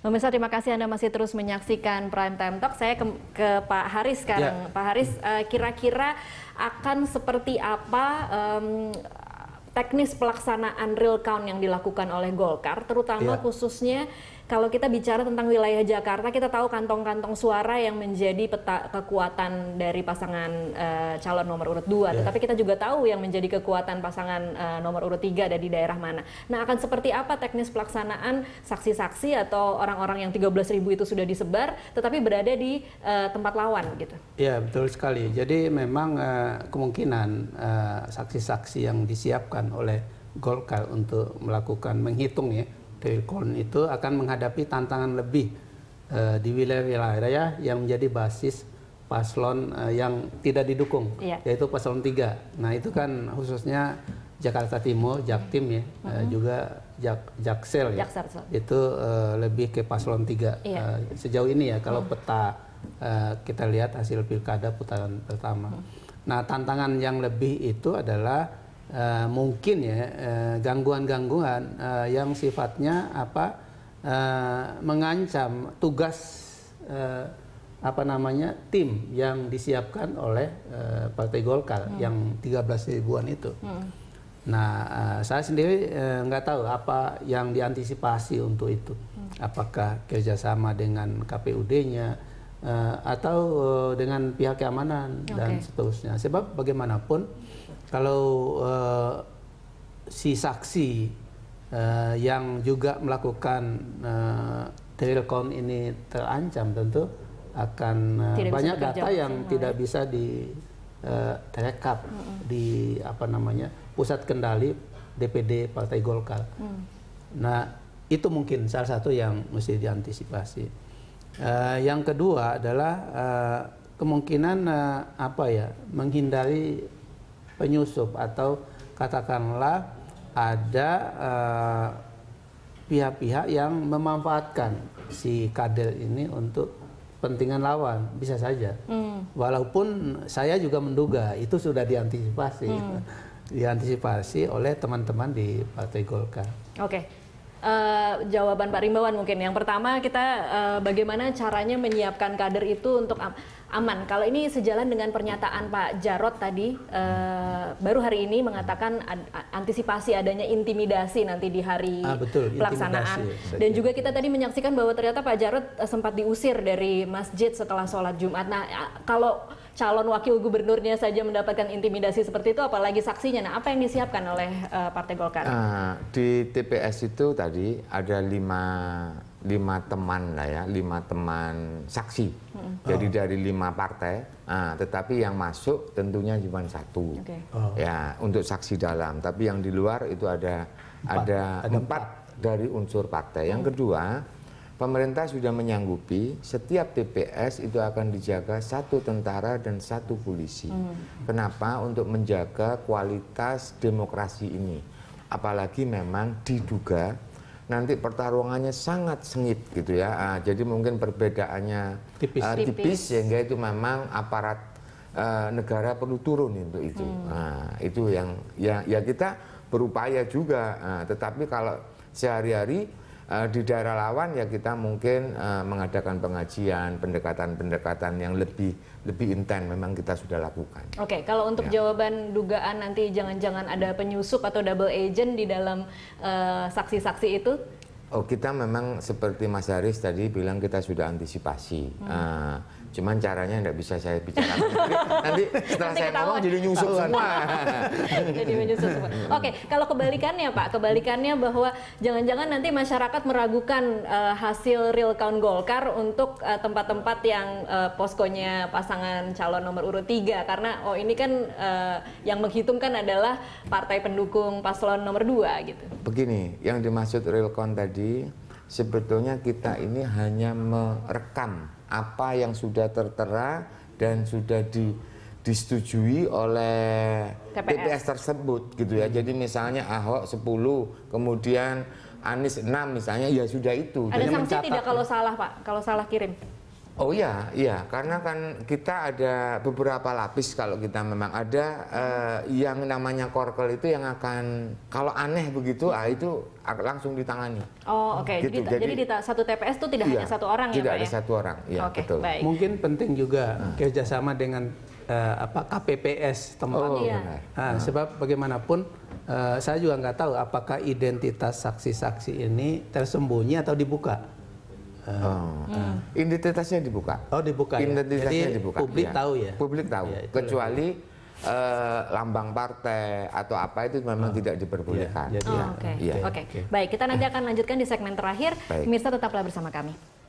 Pemirsa terima kasih Anda masih terus menyaksikan Prime Time Talk. Saya ke, ke Pak Haris sekarang. Ya. Pak Haris eh, kira-kira uh, akan seperti apa um, teknis pelaksanaan real count yang dilakukan oleh Golkar terutama ya. khususnya kalau kita bicara tentang wilayah Jakarta, kita tahu kantong-kantong suara yang menjadi peta kekuatan dari pasangan uh, calon nomor urut 2. Yeah. Tetapi kita juga tahu yang menjadi kekuatan pasangan uh, nomor urut 3 ada di daerah mana. Nah, akan seperti apa teknis pelaksanaan saksi-saksi atau orang-orang yang ribu itu sudah disebar tetapi berada di uh, tempat lawan gitu. Ya yeah, betul sekali. Jadi memang uh, kemungkinan saksi-saksi uh, saksi -saksi yang disiapkan oleh Golkar untuk melakukan menghitung ya Telkom itu akan menghadapi tantangan lebih uh, di wilayah-wilayah yang menjadi basis paslon uh, yang tidak didukung, yeah. yaitu paslon 3. Nah itu kan khususnya Jakarta Timur, Jaktim ya, mm -hmm. uh, juga Jak Jaksel ya, Jaksel. itu uh, lebih ke paslon 3 yeah. uh, sejauh ini ya kalau mm. peta uh, kita lihat hasil pilkada putaran pertama. Mm. Nah tantangan yang lebih itu adalah uh, mungkin ya eh, gangguan-gangguan uh, uh, yang sifatnya apa uh, mengancam tugas uh, apa namanya tim yang disiapkan oleh uh, Partai Golkar hmm. yang 13 ribuan itu. Hmm. Nah, uh, saya sendiri uh, tahu apa yang diantisipasi untuk itu. Hmm. Apakah kerjasama dengan KPUD-nya uh, atau uh, dengan pihak keamanan okay. dan seterusnya. Sebab bagaimanapun kalau uh, si saksi uh, yang juga melakukan uh, eh, telekom ini terancam tentu akan uh, banyak data yang tidak ya. bisa di uh, terekap mm -hmm. di apa namanya pusat kendali DPD Partai Golkar. Mm. Nah itu mungkin salah satu yang mesti diantisipasi. Uh, yang kedua adalah uh, kemungkinan uh, apa ya menghindari penyusup atau katakanlah ada eh, pihak-pihak uh, yang memanfaatkan si kader ini untuk kepentingan lawan bisa saja hmm. walaupun saya juga menduga itu sudah diantisipasi hmm. diantisipasi oleh teman-teman di Partai Golkar. Oke. Okay. Uh, eh, jawaban Pak Rimbawan mungkin yang pertama kita uh, bagaimana caranya menyiapkan kader itu untuk aman. Kalau ini sejalan dengan pernyataan Pak Jarot tadi, eh, baru hari ini mengatakan antisipasi adanya intimidasi nanti di hari ah, betul, pelaksanaan. Ya, Dan juga kita tadi menyaksikan bahwa ternyata Pak Jarot eh, sempat diusir dari masjid setelah sholat Jumat. Nah, kalau calon wakil gubernurnya saja mendapatkan intimidasi seperti itu, apalagi saksinya. Nah, apa yang disiapkan oleh eh, Partai Golkar? Uh, di TPS itu tadi ada lima lima teman lah ya, lima teman saksi. Hmm. Jadi oh. dari lima partai, nah, tetapi yang masuk tentunya cuma satu. Okay. Oh. Ya untuk saksi dalam, tapi yang di luar itu ada empat. ada, ada empat, dari unsur partai. Hmm. Yang kedua, pemerintah sudah menyanggupi setiap TPS itu akan dijaga satu tentara dan satu polisi. Hmm. Kenapa? Untuk menjaga kualitas demokrasi ini. Apalagi memang diduga nanti pertarungannya sangat sengit gitu ya. Uh, jadi mungkin perbedaannya tipis, uh, tipis, tipis. sehingga itu memang aparat uh, negara perlu turun untuk itu. Hmm. Uh, itu yang ya ya kita berupaya juga. Uh, tetapi kalau sehari-hari uh, di daerah lawan ya kita mungkin uh, mengadakan pengajian, pendekatan-pendekatan yang lebih lebih intens memang kita sudah lakukan. Oke, okay, kalau untuk ya. jawaban dugaan nanti jangan-jangan ada penyusup atau double agent di dalam eh, saksi-saksi uh, itu? Oh, kita memang seperti Mas Haris tadi bilang kita sudah antisipasi. Hmm. Uh, Cuman caranya nggak bisa saya bicarakan. Nanti setelah Nanti saya ngomong jadi nyusul semua. jadi menyusul semua. Oke, kalau kebalikannya Pak, kebalikannya bahwa jangan-jangan nanti masyarakat meragukan uh, hasil real count Golkar untuk eh, tempat-tempat uh, yang uh, poskonya pasangan calon nomor urut 3 karena oh ini kan uh, yang menghitungkan adalah partai pendukung paslon nomor 2 gitu. Begini, yang dimaksud real count tadi sebetulnya kita ini hanya merekam apa yang sudah tertera dan sudah di, disetujui oleh TPS. TPS tersebut gitu ya. Jadi misalnya Ahok 10, kemudian Anies 6 misalnya ya sudah itu. Ada sanksi tidak kalau salah Pak? Kalau salah kirim? Oh iya, iya, karena kan kita ada beberapa lapis kalau kita memang ada eh, yang namanya korkel itu yang akan kalau aneh begitu ah itu langsung ditangani. Oh, oke. Okay. Gitu. Jadi, jadi di satu TPS itu tidak iya, hanya satu orang tidak ya, Tidak ada ya? satu orang, ya okay, betul. Baik. Mungkin penting juga hmm. kerjasama dengan uh, apa KPPS tempat. Oh, iya. Nah, hmm. sebab bagaimanapun uh, saya juga nggak tahu apakah identitas saksi-saksi ini tersembunyi atau dibuka. Oh. Hmm. hmm. Identitasnya dibuka. Oh dibuka. Ya. Identitasnya Jadi, dibuka. Publik ya. tahu ya. Publik tahu. Ya, Kecuali uh, lambang partai atau apa itu memang oh. tidak diperbolehkan. Iya, oh, ya. Oke. Iya. Oke. Baik, kita nanti akan lanjutkan di segmen terakhir. Baik. tetaplah bersama kami.